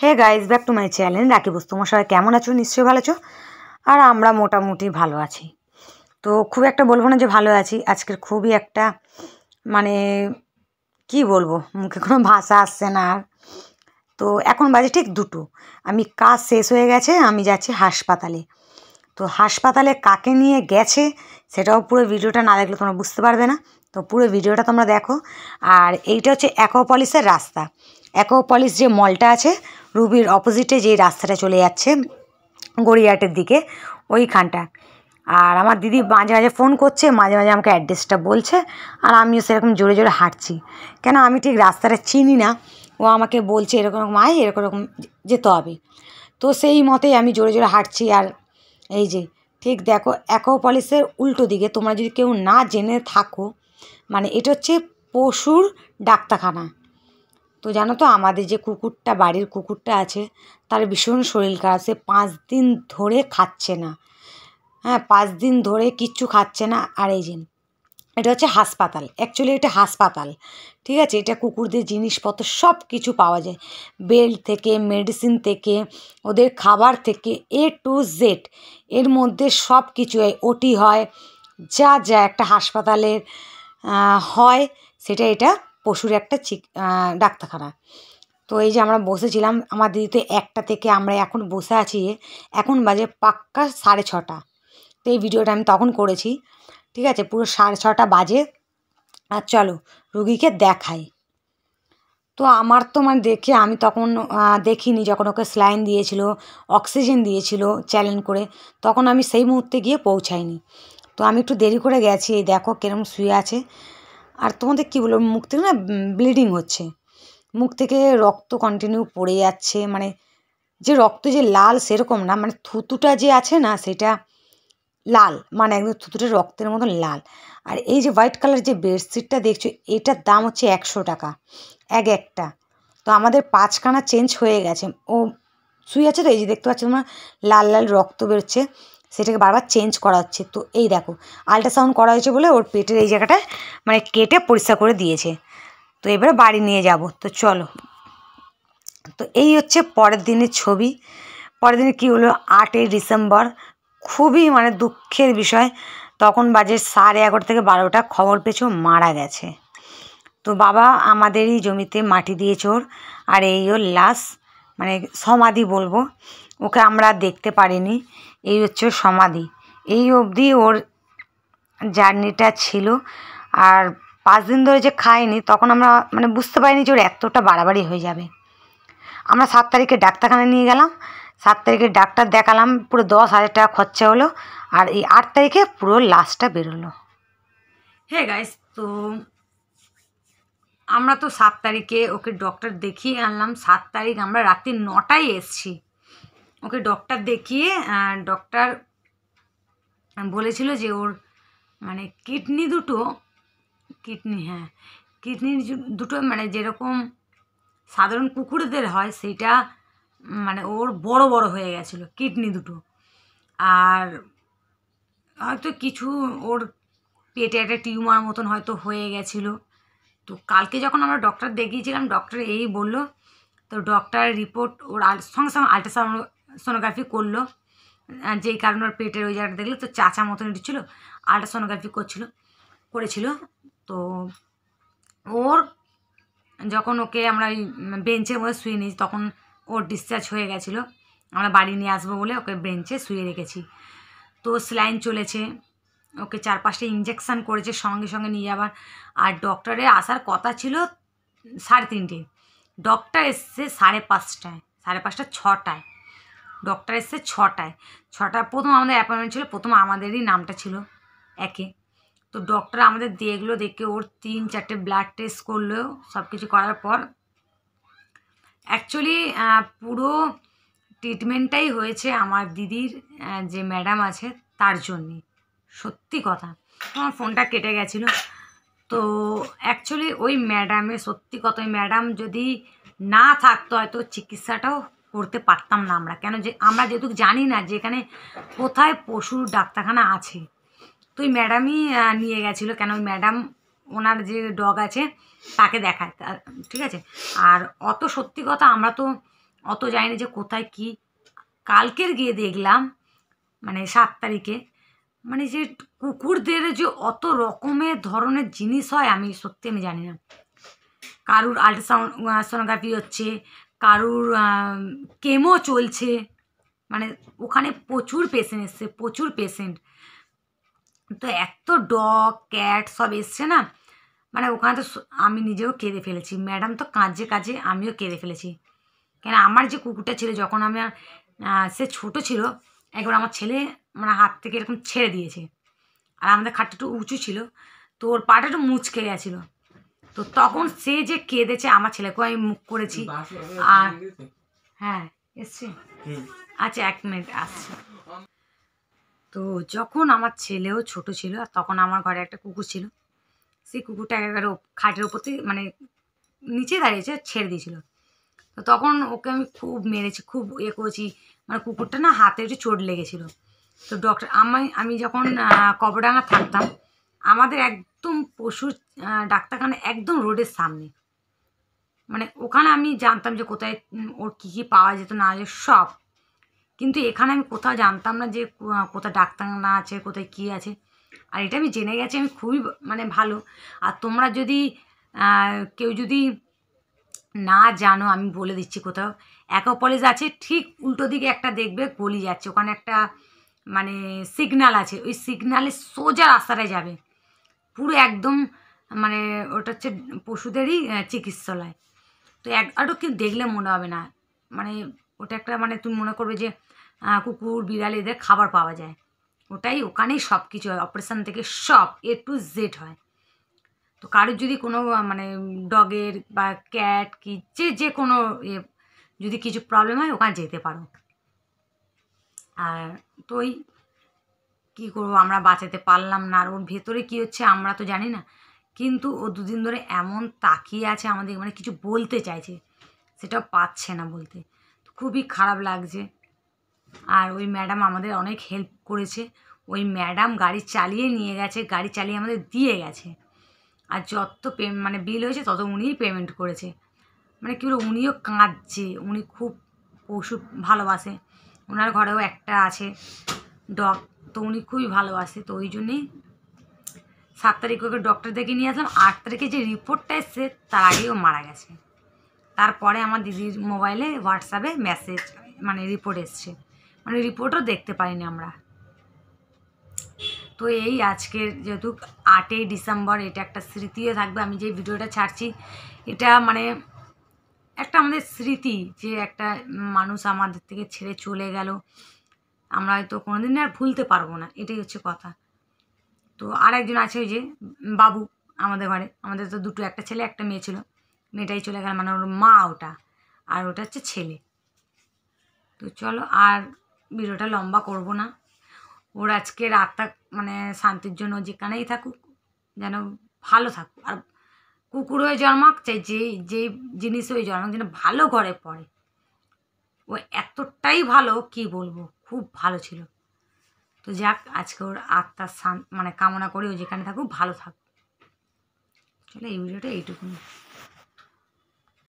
hey guys back to my channel রাখি বস্তু তোমার সবাই কেমন আছো নিশ্চয়ই ভালো আছো আর আমরা মোটামুটি ভালো আছি তো খুব একটা বলবো না যে ভালো আছি আজকের খুবই একটা মানে কি বলবো মুখে কোনো ভাষা আসছে না আর তো এখন বাজে ঠিক দুটো আমি কাজ শেষ হয়ে গেছে আমি যাচ্ছি হাসপাতালে তো হাসপাতালে কাকে নিয়ে গেছে সেটাও পুরো ভিডিওটা না দেখলে তোমরা বুঝতে পারবে না তো পুরো ভিডিওটা তোমরা দেখো আর এইটা হচ্ছে অ্যাকোপলিসের রাস্তা অ্যাকোপলিস যে মলটা আছে রুবির অপোজিটে যে রাস্তাটা চলে যাচ্ছে গড়িয়াটের দিকে ওইখানটা আর আমার দিদি মাঝে মাঝে ফোন করছে মাঝে মাঝে আমাকে অ্যাড্রেসটা বলছে আর আমিও সেরকম জোরে জোরে হাঁটছি কেন আমি ঠিক রাস্তাটা চিনি না ও আমাকে বলছে এরকম রকম আয় এরকম রকম যেতে হবে তো সেই মতেই আমি জোরে জোরে হাঁটছি আর এই যে ঠিক দেখো অ্যাকোপলিসের উল্টো দিকে তোমরা যদি কেউ না জেনে থাকো মানে এটা হচ্ছে পশুর ডাক্তারখানা তো জানো তো আমাদের যে কুকুরটা বাড়ির কুকুরটা আছে তার ভীষণ শরীর খারাপ সে পাঁচ দিন ধরে খাচ্ছে না হ্যাঁ পাঁচ দিন ধরে কিচ্ছু খাচ্ছে না আর এই জিন এটা হচ্ছে হাসপাতাল অ্যাকচুয়ালি এটা হাসপাতাল ঠিক আছে এটা কুকুরদের জিনিসপত্র সব কিছু পাওয়া যায় বেল্ট থেকে মেডিসিন থেকে ওদের খাবার থেকে এ টু জেড এর মধ্যে সব কিছু হয় ওটি হয় যা যা একটা হাসপাতালের হয় সেটা এটা পশুর একটা চিক ডাক্তারখানা তো এই যে আমরা বসেছিলাম আমার দিদি তো একটা থেকে আমরা এখন বসে আছি এখন বাজে পাক্কা সাড়ে ছটা তো এই ভিডিওটা আমি তখন করেছি ঠিক আছে পুরো সাড়ে ছটা বাজে আর চলো রুগীকে দেখাই তো আমার তো মানে দেখে আমি তখন দেখিনি যখন ওকে স্লাইন দিয়েছিল অক্সিজেন দিয়েছিল চ্যালেঞ্জ করে তখন আমি সেই মুহূর্তে গিয়ে পৌঁছাইনি তো আমি একটু দেরি করে গেছি এই দেখো কেরম শুয়ে আছে আর তোমাদের কী বলবো মুখ থেকে না ব্লিডিং হচ্ছে মুখ থেকে রক্ত কন্টিনিউ পড়ে যাচ্ছে মানে যে রক্ত যে লাল সেরকম না মানে থুতুটা যে আছে না সেটা লাল মানে একদম থুতুটা রক্তের মতন লাল আর এই যে হোয়াইট কালার যে বেডশিটটা দেখছো এটার দাম হচ্ছে একশো টাকা এক একটা তো আমাদের পাঁচখানা চেঞ্জ হয়ে গেছে ও শুয়ে আছে তো এই যে দেখতে পাচ্ছ তোমার লাল লাল রক্ত বেরোচ্ছে সেটাকে বারবার চেঞ্জ করা হচ্ছে তো এই দেখো আল্ট্রাসাউন্ড করা হয়েছে বলে ওর পেটের এই জায়গাটা মানে কেটে পরিষ্কার করে দিয়েছে তো এবারে বাড়ি নিয়ে যাব তো চলো তো এই হচ্ছে পরের দিনের ছবি পরের দিনে কী হলো আটই ডিসেম্বর খুবই মানে দুঃখের বিষয় তখন বাজে সাড়ে এগারো থেকে বারোটা খবর পেয়েছো মারা গেছে তো বাবা আমাদেরই জমিতে মাটি দিয়েছে ওর আর এই ওর লাশ মানে সমাধি বলবো ওকে আমরা দেখতে পারিনি এই হচ্ছে সমাধি এই অবধি ওর জার্নিটা ছিল আর পাঁচ দিন ধরে যে খায়নি তখন আমরা মানে বুঝতে পারিনি যে ওর এতটা বাড়াবাড়ি হয়ে যাবে আমরা সাত তারিখে ডাক্তারখানা নিয়ে গেলাম সাত তারিখে ডাক্তার দেখালাম পুরো দশ হাজার টাকা খরচা হলো আর এই আট তারিখে পুরো লাস্টটা বেরোলো হে গাইস তো আমরা তো সাত তারিখে ওকে ডক্টর দেখিয়ে আনলাম সাত তারিখ আমরা রাত্রি নটায় এসছি ওকে ডক্টর দেখিয়ে ডক্টর বলেছিল যে ওর মানে কিডনি দুটো কিডনি হ্যাঁ কিডনি দুটো মানে যেরকম সাধারণ কুকুরদের হয় সেটা মানে ওর বড় বড় হয়ে গেছিল কিডনি দুটো আর হয়তো কিছু ওর পেটে একটা টিউমার মতন হয়তো হয়ে গেছিলো তো কালকে যখন আমরা ডক্টর দেখিয়েছিলাম ডক্টর এই বলল তো ডক্টর রিপোর্ট ওর সঙ্গে সঙ্গে আল্ট্রাসাউন্ড সোনোগ্রাফি করলো যেই কারণে ওর পেটের ওই জায়গাটা দেখলো তো চাচা মতন একটু ছিল আল্ট্রাসোনোগ্রাফি করছিল করেছিল তো ওর যখন ওকে আমরা ওই বেঞ্চের মধ্যে শুয়ে নিয়েছি তখন ওর ডিসচার্জ হয়ে গেছিলো আমরা বাড়ি নিয়ে আসবো বলে ওকে বেঞ্চে শুয়ে রেখেছি তো স্লাইন চলেছে ওকে চার পাঁচটা ইঞ্জেকশান করেছে সঙ্গে সঙ্গে নিয়ে যাবার আর ডক্টরে আসার কথা ছিল সাড়ে তিনটে ডক্টর এসছে সাড়ে পাঁচটায় সাড়ে পাঁচটা ছটায় ডক্টর এসছে ছটায় ছটায় প্রথম আমাদের অ্যাপয়েন্টমেন্ট ছিল প্রথম আমাদেরই নামটা ছিল একে তো ডক্টর আমাদের দেখলো দেখে ওর তিন চারটে ব্লাড টেস্ট করলো সব কিছু করার পর অ্যাকচুয়ালি পুরো ট্রিটমেন্টটাই হয়েছে আমার দিদির যে ম্যাডাম আছে তার জন্যে সত্যি কথা আমার ফোনটা কেটে গেছিলো তো অ্যাকচুয়ালি ওই ম্যাডামে সত্যি কথা ওই ম্যাডাম যদি না থাকতো হয়তো চিকিৎসাটাও করতে পারতাম না আমরা কেন যে আমরা যেহেতু জানি না যে এখানে কোথায় পশুর ডাক্তারখানা আছে তো ওই ম্যাডামই নিয়ে গেছিলো কেন ওই ম্যাডাম ওনার যে ডগ আছে তাকে দেখায় ঠিক আছে আর অত সত্যি কথা আমরা তো অত জানি না যে কোথায় কি কালকের গিয়ে দেখলাম মানে সাত তারিখে মানে যে কুকুরদের যে অত রকমের ধরনের জিনিস হয় আমি সত্যি আমি জানি না কারুর আলট্রাসাউন্ড সোনোগ্রাফি হচ্ছে কারুর কেমো চলছে মানে ওখানে প্রচুর পেশেন্ট এসছে প্রচুর পেশেন্ট তো এত ডগ ক্যাট সব এসছে না মানে ওখানে তো আমি নিজেও কেঁদে ফেলেছি ম্যাডাম তো কাঁদছে কাজে আমিও কেঁদে ফেলেছি কেন আমার যে কুকুরটা ছিল যখন আমি সে ছোট ছিল একবার আমার ছেলে মানে হাত থেকে এরকম ছেড়ে দিয়েছে আর আমাদের খাটটা একটু উঁচু ছিল তো ওর পাটা একটু মুচকে গেছিলো তো তখন সে যে কেঁদেছে আমার ছেলেকেও আমি মুখ করেছি আর হ্যাঁ এসছে আচ্ছা এক মিনিট আসছে তো যখন আমার ছেলেও ছোট ছিল আর তখন আমার ঘরে একটা কুকুর ছিল সেই কুকুরটা একেবারে খাটের ওপর থেকে মানে নিচে দাঁড়িয়েছে ছেড়ে দিয়েছিল তো তখন ওকে আমি খুব মেরেছি খুব ইয়ে করেছি মানে কুকুরটা না হাতে একটু চোট লেগেছিলো তো ডক্টর আমি আমি যখন কবডাঙ্গা থাকতাম আমাদের একদম পশু ডাক্তারখানা একদম রোডের সামনে মানে ওখানে আমি জানতাম যে কোথায় ওর কী কী পাওয়া যেত না যেত সব কিন্তু এখানে আমি কোথাও জানতাম না যে কোথায় ডাক্তারখানা আছে কোথায় কী আছে আর এটা আমি জেনে গেছি আমি খুবই মানে ভালো আর তোমরা যদি কেউ যদি না জানো আমি বলে দিচ্ছি কোথাও অ্যাকোপলিস আছে ঠিক উল্টো দিকে একটা দেখবে গলি যাচ্ছে ওখানে একটা মানে সিগনাল আছে ওই সিগনালে সোজা রাস্তাটায় যাবে পুরো একদম মানে ওটা হচ্ছে পশুদেরই চিকিৎসালয় তো এক আরও কি দেখলে মনে হবে না মানে ওটা একটা মানে তুমি মনে করবে যে কুকুর বিড়াল এদের খাবার পাওয়া যায় ওটাই ওখানেই সব কিছু হয় অপারেশান থেকে সব এ টু জেড হয় তো কারোর যদি কোনো মানে ডগের বা ক্যাট কি যে যে কোনো এ যদি কিছু প্রবলেম হয় ওখানে যেতে পারো আর তো ওই কি করব আমরা বাঁচাতে পারলাম না আর ওর ভেতরে কী হচ্ছে আমরা তো জানি না কিন্তু ও দুদিন ধরে এমন তাকিয়ে আছে আমাদের মানে কিছু বলতে চাইছে সেটা পাচ্ছে না বলতে খুবই খারাপ লাগছে আর ওই ম্যাডাম আমাদের অনেক হেল্প করেছে ওই ম্যাডাম গাড়ি চালিয়ে নিয়ে গেছে গাড়ি চালিয়ে আমাদের দিয়ে গেছে আর যত পে মানে বিল হয়েছে তত উনিই পেমেন্ট করেছে মানে কী বলো উনিও কাঁদছে উনি খুব পশু ভালোবাসে ওনার ঘরেও একটা আছে ডগ তো উনি খুবই ভালোবাসে তো ওই জন্যেই সাত তারিখ ওকে ডক্টর দেখে নিয়ে আসলাম আট তারিখে যে রিপোর্টটা এসছে তার আগেও মারা গেছে তারপরে আমার দিদির মোবাইলে হোয়াটসঅ্যাপে মেসেজ মানে রিপোর্ট এসছে মানে রিপোর্টও দেখতে পারিনি আমরা তো এই আজকের যেহেতু আটই ডিসেম্বর এটা একটা স্মৃতিও থাকবে আমি যে ভিডিওটা ছাড়ছি এটা মানে একটা আমাদের স্মৃতি যে একটা মানুষ আমাদের থেকে ছেড়ে চলে গেল আমরা হয়তো কোনো দিন আর ভুলতে পারবো না এটাই হচ্ছে কথা তো আর একজন আছে ওই যে বাবু আমাদের ঘরে আমাদের তো দুটো একটা ছেলে একটা মেয়ে ছিল মেয়েটাই চলে গেল মানে ওর মা ওটা আর ওটা হচ্ছে ছেলে তো চলো আর ভিডিওটা লম্বা করব না ওর আজকে রাতটা মানে শান্তির জন্য যেখানেই থাকুক যেন ভালো থাকুক আর কুকুর হয়ে জন্মাক চাই যে যেই জিনিস হয়ে জন্মাক যেন ভালো ঘরে পড়ে ও এতটাই ভালো কি বলবো খুব ভালো ছিল তো যাক আজকে ওর আত্মার মানে কামনা করি ও যেখানে থাকুক ভালো থাক চলে এই ভিডিওটা এইটুকুনি